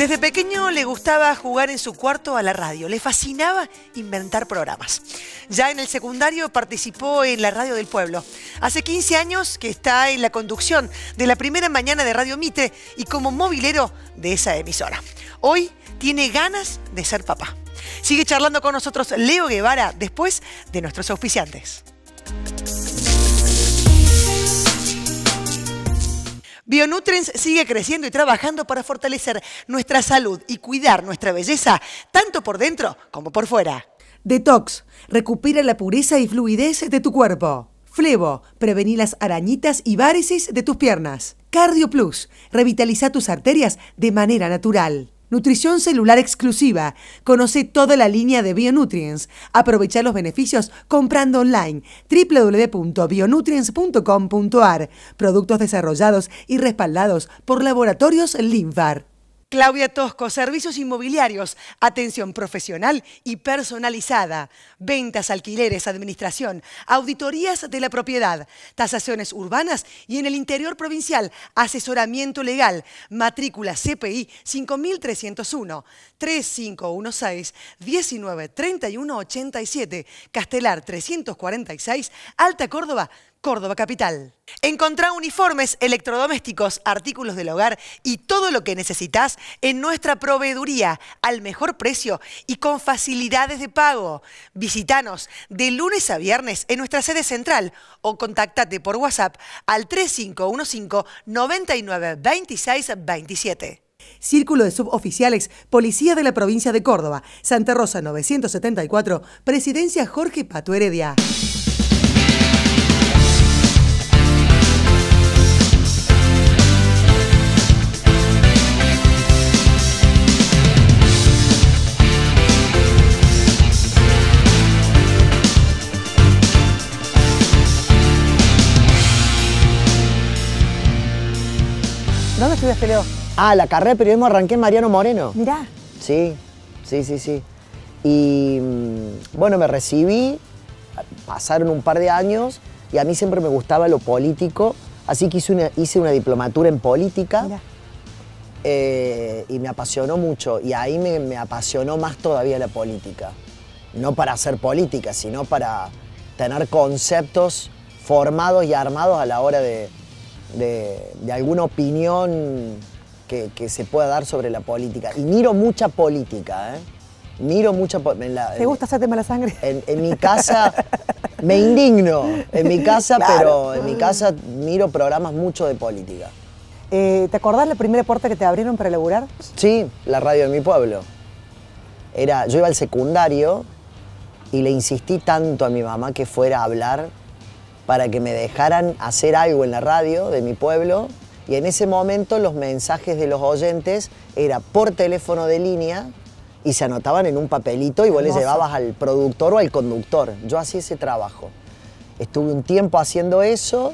Desde pequeño le gustaba jugar en su cuarto a la radio, le fascinaba inventar programas. Ya en el secundario participó en la radio del pueblo. Hace 15 años que está en la conducción de la primera mañana de Radio Mite y como movilero de esa emisora. Hoy tiene ganas de ser papá. Sigue charlando con nosotros Leo Guevara después de nuestros auspiciantes. Bionutrients sigue creciendo y trabajando para fortalecer nuestra salud y cuidar nuestra belleza, tanto por dentro como por fuera. Detox, recupera la pureza y fluidez de tu cuerpo. Flevo, prevenir las arañitas y varices de tus piernas. Cardio Plus, revitaliza tus arterias de manera natural. Nutrición celular exclusiva. Conoce toda la línea de Bionutrients. Aprovecha los beneficios comprando online www.bionutrients.com.ar. Productos desarrollados y respaldados por Laboratorios Linfar. Claudia Tosco, servicios inmobiliarios, atención profesional y personalizada, ventas, alquileres, administración, auditorías de la propiedad, tasaciones urbanas y en el interior provincial, asesoramiento legal, matrícula CPI 5301 3516 193187, Castelar 346, Alta Córdoba Córdoba Capital. Encontrá uniformes, electrodomésticos, artículos del hogar y todo lo que necesitas en nuestra proveeduría al mejor precio y con facilidades de pago. Visítanos de lunes a viernes en nuestra sede central o contactate por WhatsApp al 3515 992627 Círculo de Suboficiales, Policía de la Provincia de Córdoba, Santa Rosa 974, Presidencia Jorge Pato Heredia. ¿Dónde estudiaste, Leo? Ah, la carrera de periodismo arranqué en Mariano Moreno. Mirá. Sí, sí, sí, sí. Y mm, bueno, me recibí, pasaron un par de años y a mí siempre me gustaba lo político, así que hice una, diplomatura en política. Eh, y me apasionó mucho. Y ahí me, apasionó más todavía la política. No para hacer política, sino para tener conceptos formados y armados a la hora de, de, alguna opinión que, se pueda dar sobre la política. Y miro mucha política, ¿eh? Miro mucha política. ¿Te gusta la sangre? En, mi casa me indigno, en mi casa, pero en mi casa miro programas mucho de política. Eh, ¿Te acordás la primera puerta que te abrieron para laburar? Sí, la radio de mi pueblo. Era, yo iba al secundario y le insistí tanto a mi mamá que fuera a hablar para que me dejaran hacer algo en la radio de mi pueblo. Y en ese momento los mensajes de los oyentes era por teléfono de línea y se anotaban en un papelito y vos le llevabas al productor o al conductor. Yo hacía ese trabajo. Estuve un tiempo haciendo eso,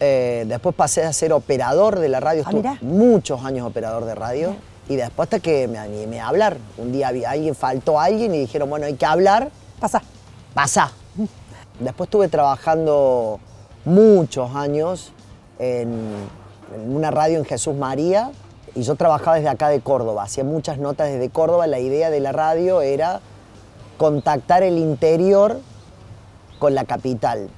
eh, después pasé a ser operador de la radio, ah, estuve muchos años operador de radio. Y después hasta que me animé a hablar. Un día había alguien, faltó alguien y dijeron, bueno, hay que hablar. Pasa. Pasa. Después estuve trabajando muchos años en, una radio en Jesús María y yo trabajaba desde acá de Córdoba, hacía muchas notas desde Córdoba. La idea de la radio era contactar el interior con la capital.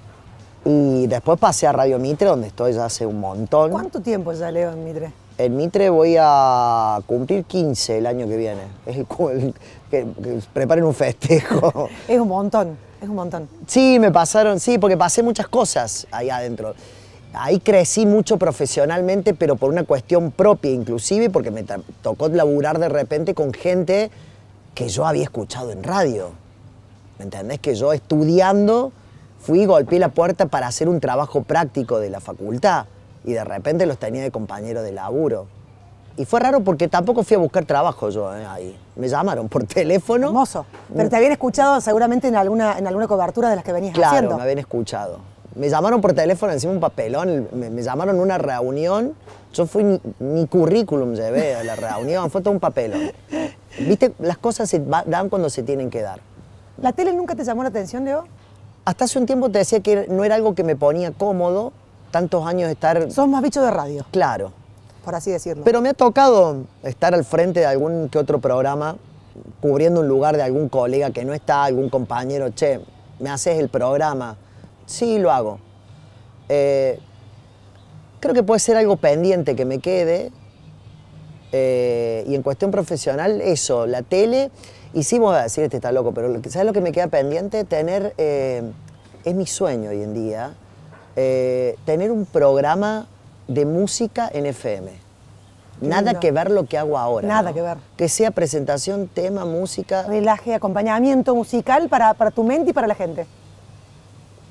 Y después pasé a Radio Mitre, donde estoy ya hace un montón. ¿Cuánto tiempo ya leo en Mitre? En Mitre voy a cumplir 15 el año que viene. que, preparen un festejo. es un montón un montón. Sí, me pasaron, sí, porque pasé muchas cosas ahí adentro. Ahí crecí mucho profesionalmente, pero por una cuestión propia inclusive, porque me tocó laburar de repente con gente que yo había escuchado en radio. ¿Me entendés? Que yo estudiando fui golpeé la puerta para hacer un trabajo práctico de la facultad y de repente los tenía de compañero de laburo. Y fue raro porque tampoco fui a buscar trabajo yo eh, ahí. Me llamaron por teléfono. Hermoso. Pero te habían escuchado seguramente en alguna, en alguna cobertura de las que venías claro, haciendo. Claro, me habían escuchado. Me llamaron por teléfono, encima un papelón, me, llamaron a una reunión. Yo fui, mi currículum llevé a la reunión, fue todo un papelón. Viste, las cosas se dan cuando se tienen que dar. ¿La tele nunca te llamó la atención, Leo? Hasta hace un tiempo te decía que no era algo que me ponía cómodo, tantos años estar... Sos más bicho de radio. Claro por así decirlo. Pero me ha tocado estar al frente de algún que otro programa, cubriendo un lugar de algún colega que no está, algún compañero, che, me haces el programa. Sí, lo hago. Eh, creo que puede ser algo pendiente que me quede. Eh, y en cuestión profesional, eso, la tele, y sí voy a decir, este está loco, pero ¿sabes lo que me queda pendiente? Tener, eh, es mi sueño hoy en día, tener un programa de música en FM. Nada que ver lo que hago ahora. Nada que ver. Que sea presentación, tema, música. Relaje, acompañamiento musical para, tu mente y para la gente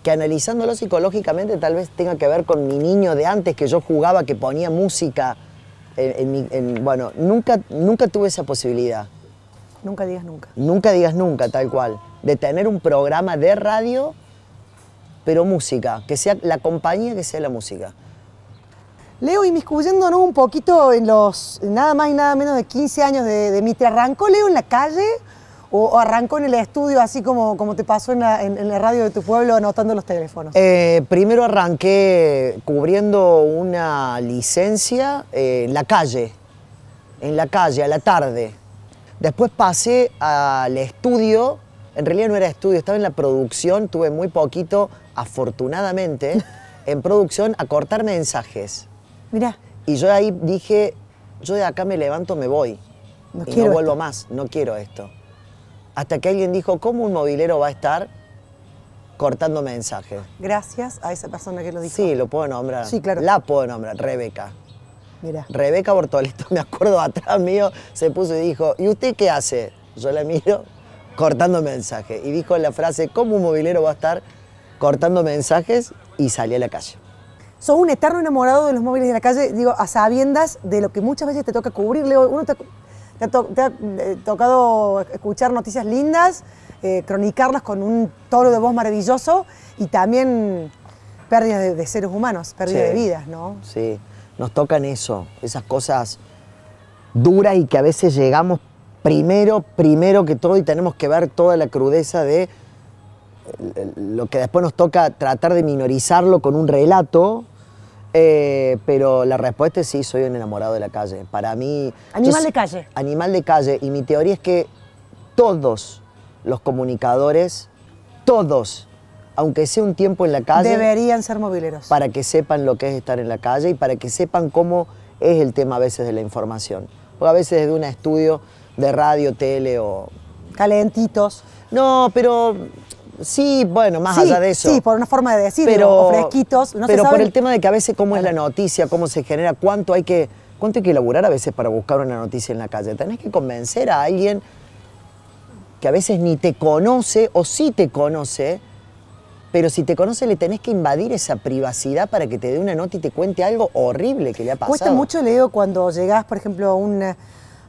que analizándolo psicológicamente tal vez tenga que ver con mi niño de antes que yo jugaba, que ponía música. En, bueno, nunca, nunca tuve esa posibilidad. Nunca digas nunca. Nunca digas nunca, tal cual. De tener un programa de radio, pero música, que sea la compañía, que sea la música. Leo, y inmiscuyéndonos un poquito en los nada más y nada menos de 15 años de, de Mitre, ¿arrancó Leo en la calle o, arrancó en el estudio, así como, te pasó en la, radio de tu pueblo, anotando los teléfonos? Eh, primero arranqué cubriendo una licencia eh, en la calle, en la calle, a la tarde. Después pasé al estudio, en realidad no era estudio, estaba en la producción, tuve muy poquito, afortunadamente, en producción a cortar mensajes y yo ahí dije, yo de acá me levanto, me voy. y no vuelvo más, no quiero esto. Hasta que alguien dijo, ¿cómo un movilero va a estar cortando mensajes? Gracias a esa persona que lo dijo. Sí, lo puedo nombrar. Sí, claro. La puedo nombrar, Rebeca. Mira, Rebeca Bortolito, me acuerdo atrás mío, se puso y dijo, ¿y usted qué hace? Yo la miro cortando mensajes. Y dijo la frase, ¿cómo un movilero va a estar cortando mensajes? Y salí a la calle sos un eterno enamorado de los móviles de la calle, digo, a sabiendas de lo que muchas veces te toca cubrir, Uno te, ha, eh, tocado escuchar noticias lindas, eh, cronicarlas con un toro de voz maravilloso y también pérdidas de, seres humanos, pérdida de vidas, ¿no? Sí, nos tocan eso, esas cosas duras y que a veces llegamos primero, primero que todo y tenemos que ver toda la crudeza de eh, lo que después nos toca tratar de minorizarlo con un relato eh, pero la respuesta es sí, soy un enamorado de la calle. Para mí... Animal de calle. Animal de calle. Y mi teoría es que todos los comunicadores, todos, aunque sea un tiempo en la calle... Deberían ser mobileros. Para que sepan lo que es estar en la calle y para que sepan cómo es el tema a veces de la información. Porque a veces desde un estudio de radio, tele o... Calentitos. No, pero Sí, bueno, más allá de eso. Sí, por una forma de decirlo, pero, fresquitos. pero por el tema de que a veces cómo es la noticia, cómo se genera, cuánto hay que cuánto hay que elaborar a veces para buscar una noticia en la calle. Tenés que convencer a alguien que a veces ni te conoce o sí te conoce, pero si te conoce le tenés que invadir esa privacidad para que te dé una nota y te cuente algo horrible que le ha pasado. Cuesta mucho, Leo, cuando llegás, por ejemplo, a, una,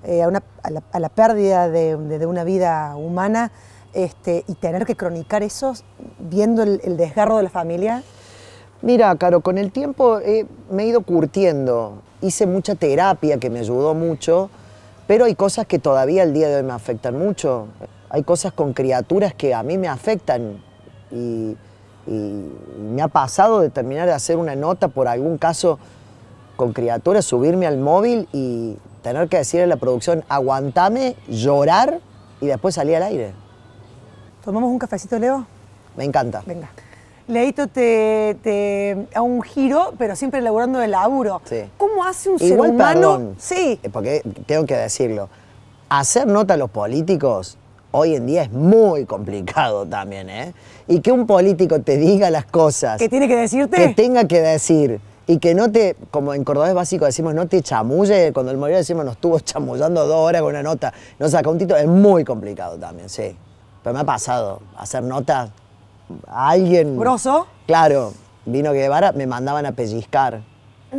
eh, a, la, pérdida de una vida humana, este, y tener que cronicar eso viendo el, desgarro de la familia? Mira, Caro, con el tiempo eh, me he ido curtiendo. Hice mucha terapia que me ayudó mucho, pero hay cosas que todavía al día de hoy me afectan mucho. Hay cosas con criaturas que a mí me afectan y, me ha pasado de terminar de hacer una nota por algún caso con criaturas, subirme al móvil y tener que decirle a la producción, aguantame, llorar y después salir al aire. ¿Tomamos un cafecito, Leo? Me encanta. Venga. Leito te, te, a un giro, pero siempre elaborando el laburo. ¿Cómo hace un sí. Eh, porque tengo que decirlo. Hacer nota a los políticos hoy en día es muy complicado también, ¿eh? Y que un político te diga las cosas. ¿Que tiene que decirte? Que tenga que decir. Y que no te, como en cordobés básico decimos, no te chamulle. Cuando el mayor decimos, nos estuvo chamullando dos horas con una nota, no saca un tito, Es muy complicado también, sí. Pero me ha pasado hacer notas a alguien. ¿Groso? Claro, vino Guevara, me mandaban a pellizcar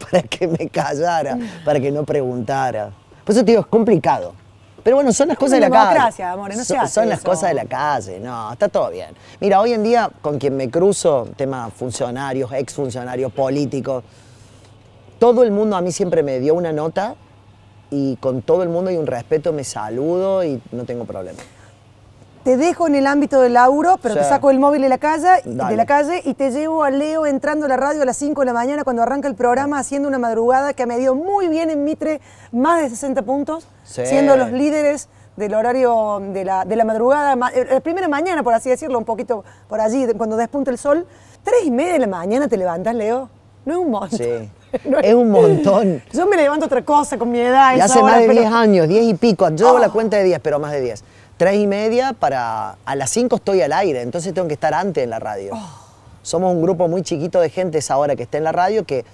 para que me callara, para que no preguntara. Por eso te digo, es complicado. Pero bueno, son las cosas de la calle. Amor, no son, son las cosas de la calle, no, está todo bien. Mira, hoy en día con quien me cruzo, tema funcionarios, exfuncionarios, políticos, todo el mundo a mí siempre me dio una nota y con todo el mundo y un respeto, me saludo y no tengo problema te dejo en el ámbito del lauro, pero te saco el móvil de la, calle, de la calle y te llevo a Leo entrando a la radio a las 5 de la mañana cuando arranca el programa haciendo una madrugada que ha medido muy bien en Mitre, más de 60 puntos, siendo los líderes del horario de la, madrugada, eh, la primera mañana, por así decirlo, un poquito por allí, cuando despunta el sol. Tres y media de la mañana te levantas, Leo. No es un montón. Sí. es, un montón. Yo me levanto otra cosa con mi edad. Y hace más de 10 años, 10 y pico. Yo oh. la cuenta de 10, pero más de 10. Tres y media para... A las 5 estoy al aire, entonces tengo que estar antes en la radio. Oh. Somos un grupo muy chiquito de gente ahora que está en la radio que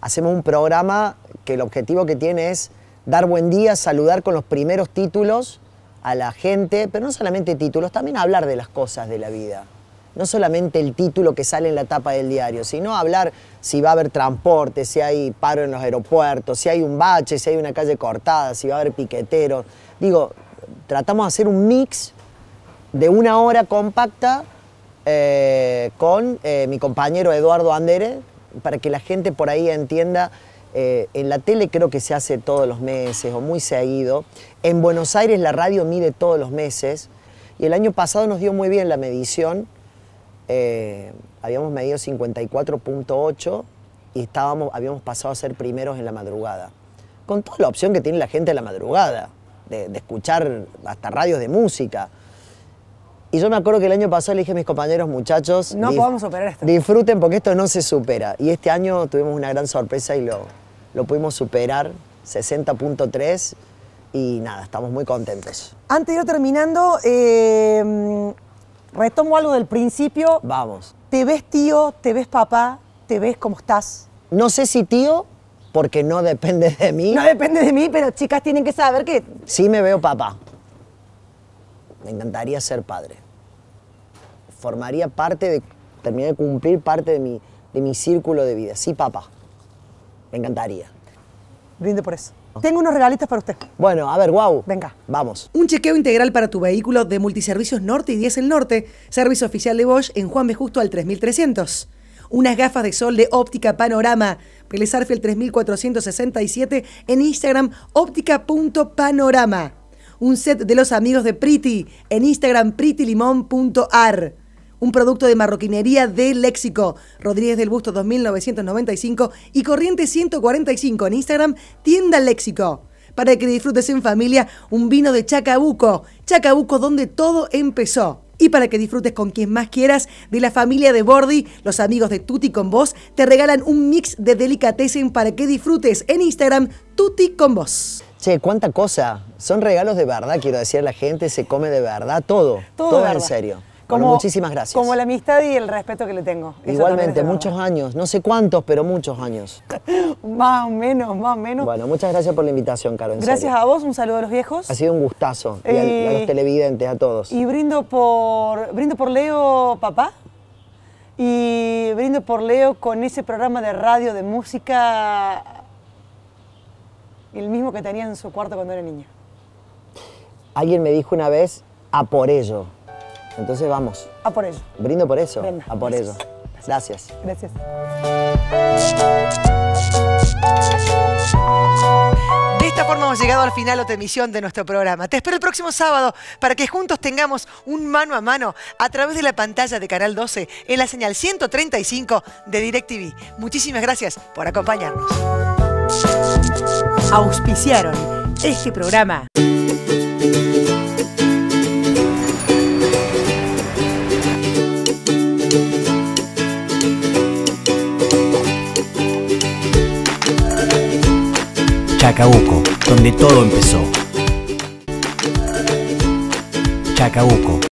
hacemos un programa que el objetivo que tiene es dar buen día, saludar con los primeros títulos a la gente, pero no solamente títulos, también hablar de las cosas de la vida. No solamente el título que sale en la tapa del diario, sino hablar si va a haber transporte, si hay paro en los aeropuertos, si hay un bache, si hay una calle cortada, si va a haber piqueteros. Digo, tratamos de hacer un mix de una hora compacta eh, con eh, mi compañero Eduardo Andere, para que la gente por ahí entienda. Eh, en la tele creo que se hace todos los meses o muy seguido. En Buenos Aires la radio mide todos los meses y el año pasado nos dio muy bien la medición. habíamos medido 54.8 y estábamos, habíamos pasado a ser primeros en la madrugada. Con toda la opción que tiene la gente en la madrugada de, escuchar hasta radios de música. Y yo me acuerdo que el año pasado le dije a mis compañeros, muchachos, no podemos superar esto. Disfruten porque esto no se supera. Y este año tuvimos una gran sorpresa y lo, lo pudimos superar, 60.3, y nada, estamos muy contentos. Antes de ir terminando, em, retomo algo del principio. Vamos. ¿Te ves tío? ¿Te ves papá? ¿Te ves cómo estás? No sé si tío, porque no depende de mí. No depende de mí, pero chicas tienen que saber que... Sí me veo papá. Me encantaría ser padre. Formaría parte de... Terminé de cumplir parte de mi, de mi círculo de vida. Sí, papá. Me encantaría. Brinde por eso. Tengo unos regalitos para usted. Bueno, a ver, wow. Venga. Vamos. Un chequeo integral para tu vehículo de Multiservicios Norte y Diesel Norte, servicio oficial de Bosch en Juan B. Justo al 3300 unas gafas de sol de óptica panorama. Pelesarfe el 3467 en Instagram óptica.panorama. Un set de los amigos de Pretty en Instagram prettylimón.ar. Un producto de marroquinería de Léxico, Rodríguez del Busto 2995 y Corriente 145 en Instagram, tienda Léxico para que disfrutes en familia un vino de Chacabuco. Chacabuco donde todo empezó. Y para que disfrutes con quien más quieras, de la familia de Bordi, los amigos de Tutti con Vos te regalan un mix de delicatessen para que disfrutes en Instagram Tutti con Vos. Che, cuánta cosa. Son regalos de verdad, quiero decir, la gente se come de verdad Todo, todo en serio. Como, muchísimas gracias. Como la amistad y el respeto que le tengo. Igualmente, muchos años, no sé cuántos, pero muchos años. más o menos, más o menos. Bueno, muchas gracias por la invitación, Caro. gracias a vos, un saludo a los viejos. Ha sido un gustazo, y a, los eh, televidentes, a todos. Y brindo por, brindo por Leo, papá. Y brindo por Leo con ese programa de radio de música, el mismo que tenía en su cuarto cuando era niña. Alguien me dijo una vez, a por ello. Entonces vamos. A por ello. Brindo por eso. A por eso. Gracias. Gracias. De esta forma hemos llegado al final otra emisión de nuestro programa. Te espero el próximo sábado para que juntos tengamos un mano a mano a través de la pantalla de Canal 12 en la señal 135 de DirecTV. Muchísimas gracias por acompañarnos. Auspiciaron este programa. Chacabuco, donde todo empezó. Chacabuco,